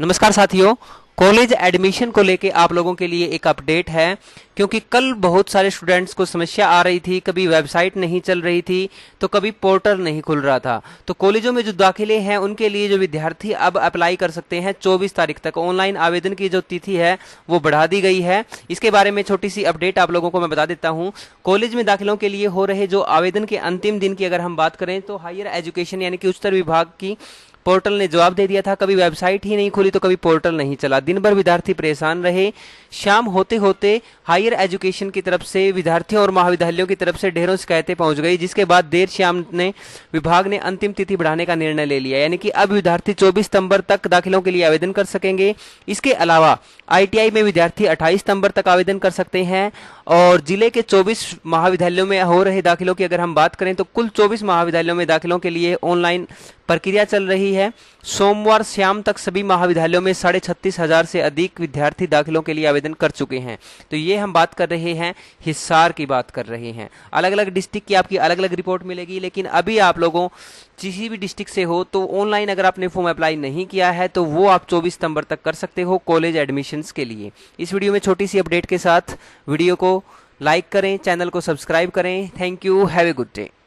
नमस्कार साथियों college admission को लेके आप लोगों के लिए एक अपडेट है क्योंकि कल बहुत सारे स्टूडेंट्स को समस्या आ रही थी कभी वेबसाइट नहीं चल रही थी तो कभी पोर्टल नहीं खुल रहा था तो कॉलेजों में जो दाखिले हैं उनके लिए जो विद्यार्थी अब अप्लाई कर सकते हैं 24 तारीख तक ऑनलाइन आवेदन की जो तिथि है वो बढ़ा दी गई है इसके बारे में छोटी सी अपडेट आप लोगों को मैं बता देता हूँ कॉलेज में दाखिलों के लिए हो रहे जो आवेदन के अंतिम दिन की अगर हम बात करें तो हायर एजुकेशन यानी कि उच्चतर विभाग की पोर्टल ने जवाब दे दिया था कभी वेबसाइट ही नहीं खुली तो कभी पोर्टल नहीं चला दिन भर विद्यार्थी परेशान रहे शाम होते होते हायर एजुकेशन की तरफ से विद्यार्थियों और महाविद्यालयों की तरफ से ढेरों शिकायतें पहुंच गई जिसके बाद देर शाम ने विभाग ने अंतिम तिथि बढ़ाने का निर्णय ले लिया यानी कि अब विद्यार्थी चौबीस सितंबर तक दाखिलों के लिए आवेदन कर सकेंगे इसके अलावा आईटीआई में विद्यार्थी 28 सितंबर तक आवेदन कर सकते हैं और जिले के 24 महाविद्यालयों में हो रहे दाखिलों की अगर हम बात करें तो कुल 24 महाविद्यालयों में दाखिलों के लिए ऑनलाइन प्रक्रिया चल रही है सोमवार शाम तक सभी महाविद्यालयों में साढ़े छत्तीस हजार से अधिक विद्यार्थी दाखिलों के लिए आवेदन कर चुके हैं तो ये हम बात कर रहे हैं हिसार की बात कर रहे हैं अलग अलग डिस्ट्रिक्ट की आपकी अलग अलग रिपोर्ट मिलेगी लेकिन अभी आप लोगों किसी भी डिस्ट्रिक्ट से हो तो ऑनलाइन अगर आपने फॉर्म अप्लाई नहीं किया है तो वो आप 24 सितंबर तक कर सकते हो कॉलेज एडमिशन्स के लिए इस वीडियो में छोटी सी अपडेट के साथ वीडियो को लाइक करें चैनल को सब्सक्राइब करें thank you have a good day